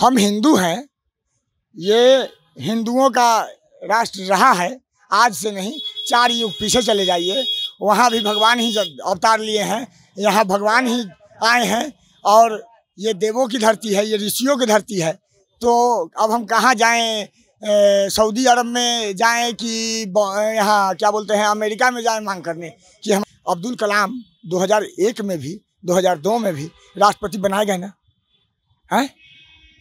हम हिंदू हैं ये हिंदुओं का राष्ट्र रहा है आज से नहीं चार युग पीछे चले जाइए वहाँ भी भगवान ही अवतार लिए हैं यहाँ भगवान ही आए हैं और ये देवों की धरती है ये ऋषियों की धरती है तो अब हम कहाँ जाएं सऊदी अरब में जाएं कि यहाँ क्या बोलते हैं अमेरिका में जाएं मांग करने कि हम अब्दुल कलाम 2001 में भी 2002 में भी राष्ट्रपति बनाए गए ना हैं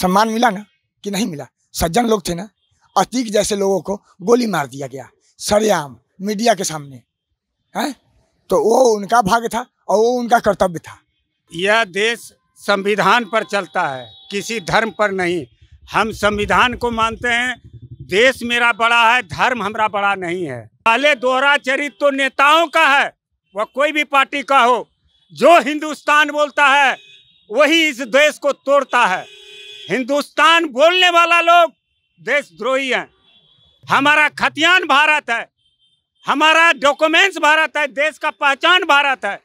सम्मान मिला ना कि नहीं मिला सज्जन लोग थे ना अतीक जैसे लोगों को गोली मार दिया गया सरेआम मीडिया के सामने है तो वो उनका भाग्य था और वो उनका कर्तव्य था यह देश संविधान पर चलता है किसी धर्म पर नहीं हम संविधान को मानते हैं देश मेरा बड़ा है धर्म हमारा बड़ा नहीं है पहले दोहरा चरित्र तो नेताओं का है वह कोई भी पार्टी का हो जो हिंदुस्तान बोलता है वही इस देश को तोड़ता है हिंदुस्तान बोलने वाला लोग देशद्रोही हैं हमारा खतियान भारत है हमारा डॉक्यूमेंट्स भारत है देश का पहचान भारत है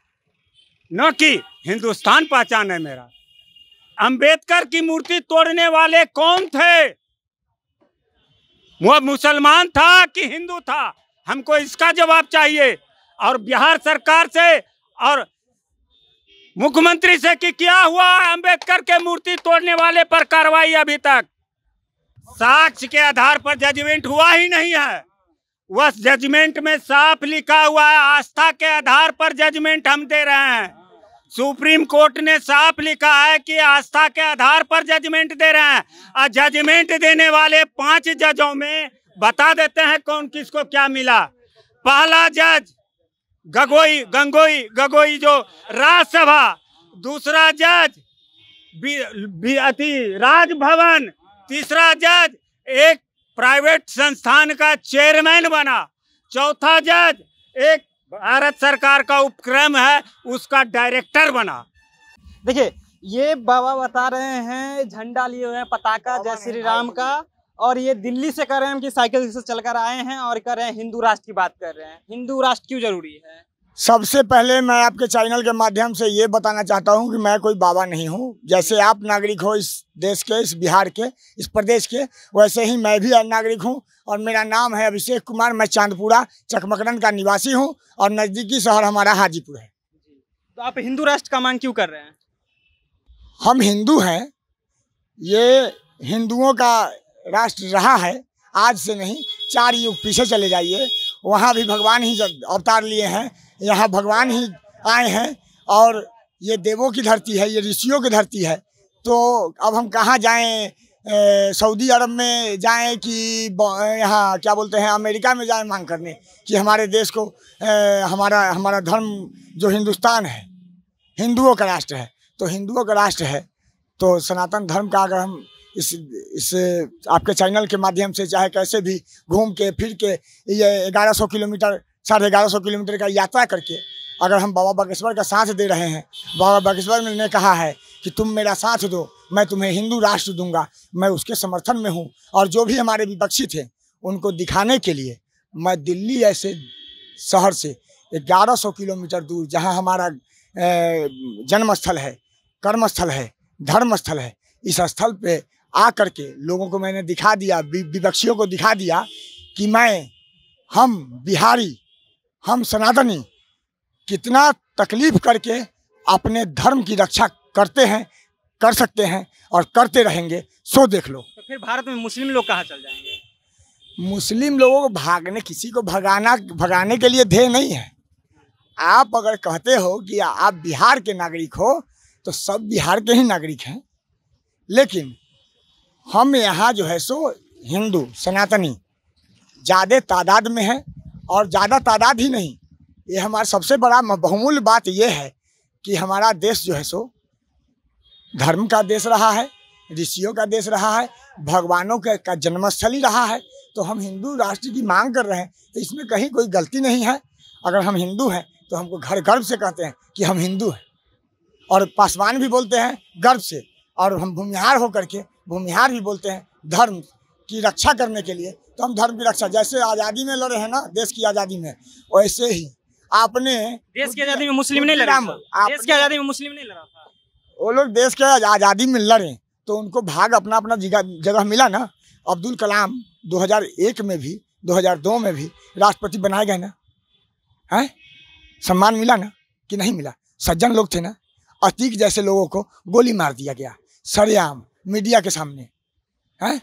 न कि हिंदुस्तान पहचान है मेरा अंबेडकर की मूर्ति तोड़ने वाले कौन थे वह मुसलमान था कि हिंदू था हमको इसका जवाब चाहिए और बिहार सरकार से और मुख्यमंत्री से कि क्या हुआ अंबेडकर के मूर्ति तोड़ने वाले पर कार्रवाई अभी तक साक्ष के आधार पर जजमेंट हुआ ही नहीं है वह जजमेंट में साफ लिखा हुआ है आस्था के आधार पर जजमेंट हम दे रहे हैं सुप्रीम कोर्ट ने साफ लिखा है कि आस्था के आधार पर जजमेंट दे रहे हैं और जजमेंट देने वाले पांच जजों में बता देते हैं कौन किसको क्या मिला पहला जज गगोई गंगोई गगोई जो राज्यसभा दूसरा जज अति राजभवन तीसरा जज एक प्राइवेट संस्थान का चेयरमैन बना चौथा जज एक भारत सरकार का उपक्रम है उसका डायरेक्टर बना देखिए ये बाबा बता रहे हैं झंडा लिए हुए हैं पताका जय श्री राम का और ये दिल्ली से कर रहे हैं कि साइकिल से चलकर आए हैं और कर रहे हैं हिंदू राष्ट्र की बात कर रहे हैं हिंदू राष्ट्र क्यों जरूरी है सबसे पहले मैं आपके चैनल के माध्यम से ये बताना चाहता हूँ कि मैं कोई बाबा नहीं हूँ जैसे आप नागरिक हो इस देश के इस बिहार के इस प्रदेश के वैसे ही मैं भी नागरिक हूँ और मेरा नाम है अभिषेक कुमार मैं चांदपुरा चकमकरन का निवासी हूँ और नज़दीकी शहर हमारा हाजीपुर है तो आप हिंदू राष्ट्र का मांग क्यों कर रहे हैं हम हिंदू हैं ये हिंदुओं का राष्ट्र रहा है आज से नहीं चार युग पीछे चले जाइए वहाँ भी भगवान ही अवतार लिए हैं यहाँ भगवान ही आए हैं और ये देवों की धरती है ये ऋषियों की धरती है तो अब हम कहाँ जाएं सऊदी अरब में जाएं कि यहाँ क्या बोलते हैं अमेरिका में जाएं मांग करने कि हमारे देश को ए, हमारा हमारा धर्म जो हिंदुस्तान है हिंदुओं का राष्ट्र है तो हिंदुओं का राष्ट्र है तो सनातन धर्म का अगर हम इस इस आपके चैनल के माध्यम से चाहे कैसे भी घूम के फिर के ये ग्यारह सौ किलोमीटर साढ़े ग्यारह सौ किलोमीटर का यात्रा करके अगर हम बाबा बागेश्वर का साथ दे रहे हैं बाबा बागेश्वर ने कहा है कि तुम मेरा साथ दो मैं तुम्हें हिंदू राष्ट्र दूंगा मैं उसके समर्थन में हूँ और जो भी हमारे विपक्षी थे उनको दिखाने के लिए मैं दिल्ली ऐसे शहर से 1100 किलोमीटर दूर जहाँ हमारा जन्मस्थल है कर्मस्थल है धर्मस्थल है इस स्थल पे आ करके लोगों को मैंने दिखा दिया विपक्षियों को दिखा दिया कि मैं हम बिहारी हम सनातनी कितना तकलीफ करके अपने धर्म की रक्षा करते हैं कर सकते हैं और करते रहेंगे सो देख लो तो फिर भारत में मुस्लिम लोग कहाँ चल जाएंगे मुस्लिम लोगों को भागने किसी को भगाना भगाने के लिए ध्येय नहीं है आप अगर कहते हो कि आप बिहार के नागरिक हो तो सब बिहार के ही नागरिक हैं लेकिन हम यहाँ जो है सो हिंदू सनातनी ज़्यादा तादाद में है और ज़्यादा तादाद ही नहीं ये हमारा सबसे बड़ा बहुमूल्य बात यह है कि हमारा देश जो है सो धर्म का देश रहा है ऋषियों का देश रहा है भगवानों के का जन्मस्थल ही रहा है तो हम हिंदू राष्ट्र की मांग कर रहे हैं तो इसमें कहीं कोई गलती नहीं है अगर हम हिंदू हैं तो हमको घर गर्व से कहते हैं कि हम हिंदू हैं और पासवान भी बोलते हैं गर्व से और हम भूमिहार होकर के भूमिहार भी बोलते हैं धर्म की रक्षा करने के लिए तो हम धर्म की रक्षा जैसे आज़ादी में लड़े हैं ना देश की आज़ादी में वैसे ही आपने देश की आज़ादी में मुस्लिम नहीं लड़ा देश की आज़ादी में मुस्लिम नहीं लड़ा वो लोग देश के आज़ादी में लड़े तो उनको भाग अपना अपना जगह मिला ना अब्दुल कलाम दो में भी दो में भी राष्ट्रपति बनाए गए ना है सम्मान मिला ना कि नहीं मिला सज्जन लोग थे ना अतीक जैसे लोगों को गोली मार दिया गया सरेआम मीडिया के सामने हैं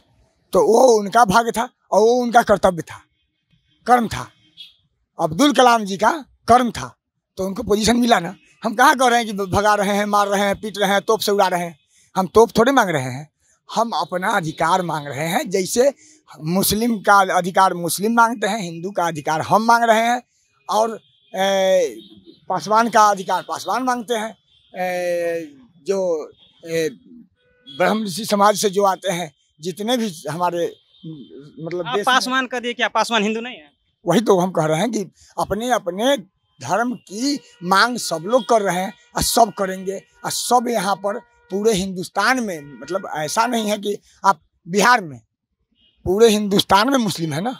तो वो उनका भाग्य था और वो उनका कर्तव्य था कर्म था अब्दुल कलाम जी का कर्म था तो उनको पोजीशन मिला ना हम कहाँ कह रहे हैं कि भगा रहे हैं मार रहे हैं पीट रहे हैं तोप से उड़ा रहे हैं हम तोप थोड़े मांग रहे हैं हम अपना अधिकार मांग रहे हैं जैसे मुस्लिम का अधिकार मुस्लिम मांगते हैं हिंदू का अधिकार हम मांग रहे हैं और पासवान का अधिकार पासवान मांगते हैं ए, जो ब्रह्म समाज से जो आते हैं जितने भी हमारे मतलब आप पासवान का क्या पासवान हिंदू नहीं है वही तो हम कह रहे हैं कि अपने अपने धर्म की मांग सब लोग कर रहे हैं और सब करेंगे और सब यहाँ पर पूरे हिंदुस्तान में मतलब ऐसा नहीं है कि आप बिहार में पूरे हिंदुस्तान में मुस्लिम है ना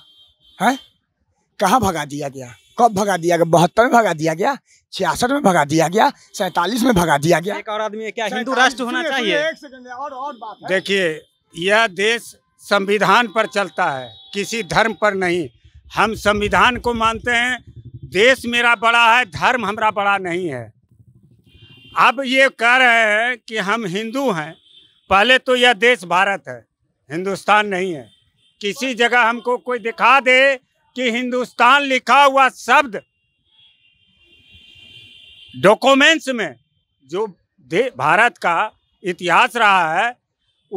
है कहाँ भगा दिया गया कब भगा दिया गया बहत्तर में भगा दिया गया छियासठ में भगा दिया गया सैतालीस में भगा दिया गया एक और आदमी क्या हिंदू राष्ट्र होना चाहिए देखिए यह देश संविधान पर चलता है किसी धर्म पर नहीं हम संविधान को मानते हैं देश मेरा बड़ा है धर्म हमारा बड़ा नहीं है अब ये कह रहे हैं कि हम हिंदू हैं पहले तो यह देश भारत है हिंदुस्तान नहीं है किसी जगह हमको कोई दिखा दे कि हिंदुस्तान लिखा हुआ शब्द डॉक्यूमेंट्स में जो भारत का इतिहास रहा है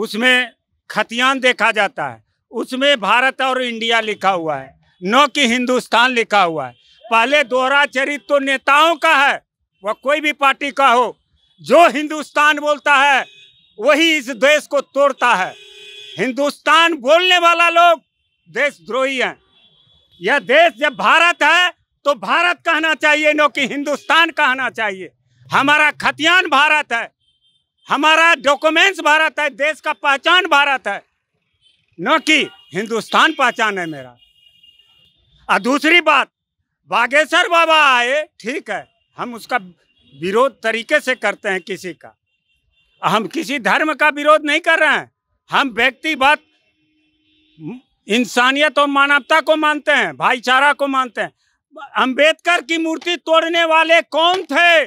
उसमें खतियान देखा जाता है उसमें भारत और इंडिया लिखा हुआ है न कि हिंदुस्तान लिखा हुआ है पहले दोहरा चरित तो नेताओं का है वह कोई भी पार्टी का हो जो हिंदुस्तान बोलता है वही इस देश को तोड़ता है हिंदुस्तान बोलने वाला लोग देशद्रोही हैं यह देश जब भारत है तो भारत कहना चाहिए न कि हिंदुस्तान कहना चाहिए हमारा खतियान भारत है हमारा डॉक्यूमेंट्स भारत है देश का पहचान भारत है न कि हिंदुस्तान पहचान है मेरा और दूसरी बात बागेश्वर बाबा आए ठीक है हम उसका विरोध तरीके से करते हैं किसी का हम किसी धर्म का विरोध नहीं कर रहे हैं हम व्यक्तिगत इंसानियत और मानवता को मानते हैं भाईचारा को मानते हैं अंबेडकर की मूर्ति तोड़ने वाले कौन थे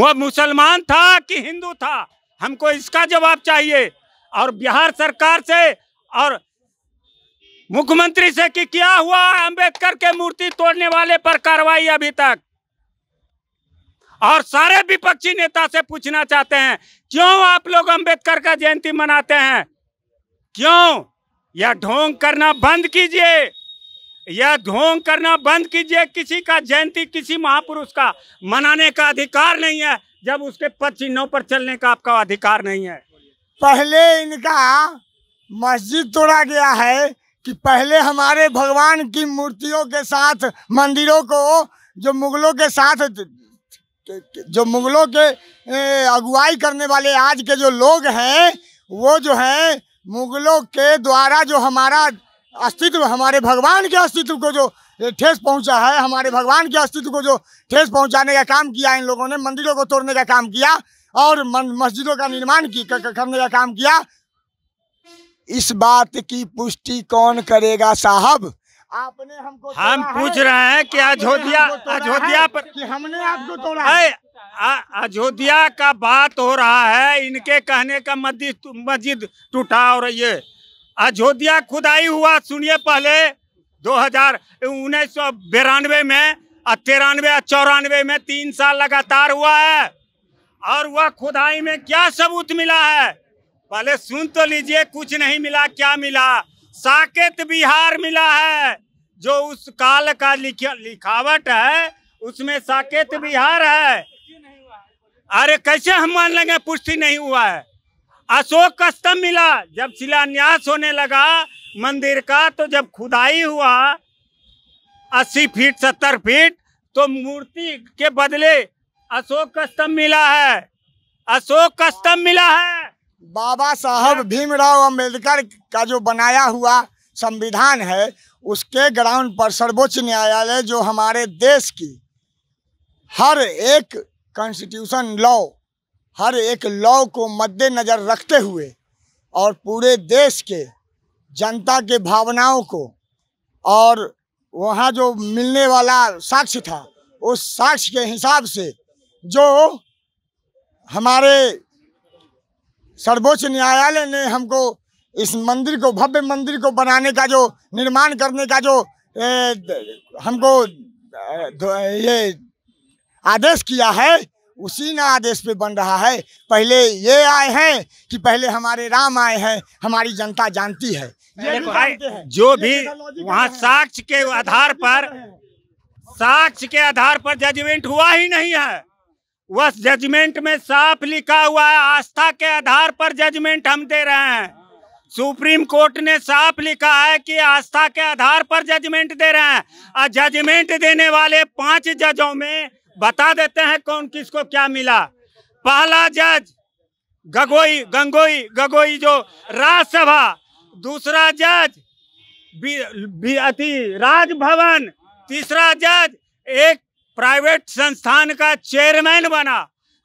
वह मुसलमान था कि हिंदू था हमको इसका जवाब चाहिए और बिहार सरकार से और मुख्यमंत्री से कि क्या हुआ अंबेडकर के मूर्ति तोड़ने वाले पर कार्रवाई अभी तक और सारे विपक्षी नेता से पूछना चाहते हैं क्यों आप लोग अंबेडकर का जयंती मनाते हैं क्यों या ढोंग करना बंद कीजिए या ढोंग करना बंद कीजिए किसी का जयंती किसी महापुरुष का मनाने का अधिकार नहीं है जब उसके पद चिन्हों पर चलने का आपका अधिकार नहीं है पहले इनका मस्जिद तोड़ा गया है कि पहले हमारे भगवान की मूर्तियों के साथ मंदिरों को जो मुगलों के साथ जो मुगलों के अगुवाई करने वाले आज के जो लोग हैं वो जो हैं मुगलों के द्वारा जो हमारा अस्तित्व हमारे भगवान के अस्तित्व को जो ठेस पहुंचा है हमारे भगवान के अस्तित्व को जो ठेस पहुंचाने का काम किया इन लोगों ने मंदिरों को तोड़ने का काम किया और मस्जिदों का निर्माण करने का काम किया इस बात की पुष्टि कौन करेगा साहब आपने हमको हम पूछ रहे हैं कि अयोध्या अयोध्या पर कि हमने आपको तोड़ा है अयोध्या का बात हो रहा है इनके कहने का मस्जिद मस्जिद टूटा और ये अयोध्या खुदाई हुआ सुनिए पहले दो हजार उन्नीस सौ बिरानवे में और तिरानवे और चौरानवे में तीन साल लगातार हुआ है और वह खुदाई में क्या सबूत मिला है पहले सुन तो लीजिए कुछ नहीं मिला क्या मिला साकेत बिहार मिला है जो उस काल का लिखावट है उसमें साकेत बिहार है अरे कैसे हम मान लेंगे पुष्टि नहीं हुआ है अशोक कस्टम मिला जब शिलान्यास होने लगा मंदिर का तो जब खुदाई हुआ अस्सी फीट सत्तर फीट तो मूर्ति के बदले अशोक कस्टम मिला है अशोक कस्टम मिला है बाबा साहब भीमराव अंबेडकर का जो बनाया हुआ संविधान है उसके ग्राउंड पर सर्वोच्च न्यायालय जो हमारे देश की हर एक कॉन्स्टिट्यूशन लॉ हर एक लॉ को मद्देनज़र रखते हुए और पूरे देश के जनता के भावनाओं को और वहाँ जो मिलने वाला साक्ष्य था उस साक्ष्य के हिसाब से जो हमारे सर्वोच्च न्यायालय ने हमको इस मंदिर को भव्य मंदिर को बनाने का जो निर्माण करने का जो ए, हमको ए, ये आदेश किया है उसी ना आदेश पे बन रहा है पहले ये आए हैं कि पहले हमारे राम आए हैं हमारी जनता जानती है जो भी वहाँ साक्ष के आधार पर साक्ष के आधार पर जजमेंट हुआ ही नहीं है वह जजमेंट में साफ लिखा हुआ है आस्था के आधार पर जजमेंट हम दे रहे हैं सुप्रीम कोर्ट ने साफ लिखा है कि आस्था के आधार पर जजमेंट दे रहे हैं और जजमेंट देने वाले पांच जजों में बता देते हैं कौन किसको क्या मिला पहला जज गगोई गंगोई गगोई जो राज्यसभा दूसरा जज अति राजभवन तीसरा जज एक प्राइवेट संस्थान का चेयरमैन बना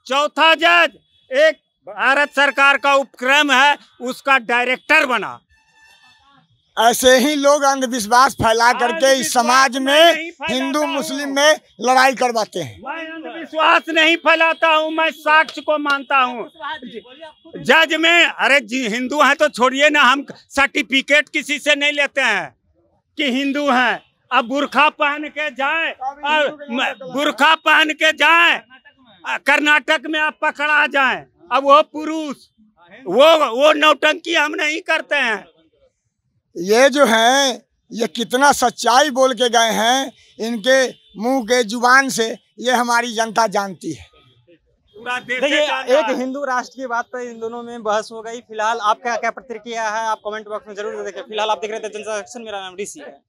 चौथा जज एक भारत सरकार का उपक्रम है उसका डायरेक्टर बना ऐसे ही लोग अंधविश्वास फैला करके इस समाज में हिंदू मुस्लिम में लड़ाई करवाते हैं अंधविश्वास नहीं फैलाता हूँ मैं साक्ष्य को मानता हूँ जज में अरे जी हिंदू हैं तो छोड़िए ना हम सर्टिफिकेट किसी से नहीं लेते हैं कि हिंदू हैं अब बुरखा पहन के जाए और बुरखा पहन के जाए कर्नाटक में आप पकड़ा जाए अब वो पुरुष वो वो नौटंकी हम नहीं करते हैं ये जो है ये कितना सच्चाई बोल के गए हैं इनके मुंह के जुबान से ये हमारी जनता जानती है देखिए एक हिंदू राष्ट्र की बात पर तो इन दोनों में बहस हो गई फिलहाल आपका क्या प्रतिक्रिया है आप कमेंट बॉक्स में जरूर देखें फिलहाल आप देख रहे थे जनता मेरा नाम डीसी है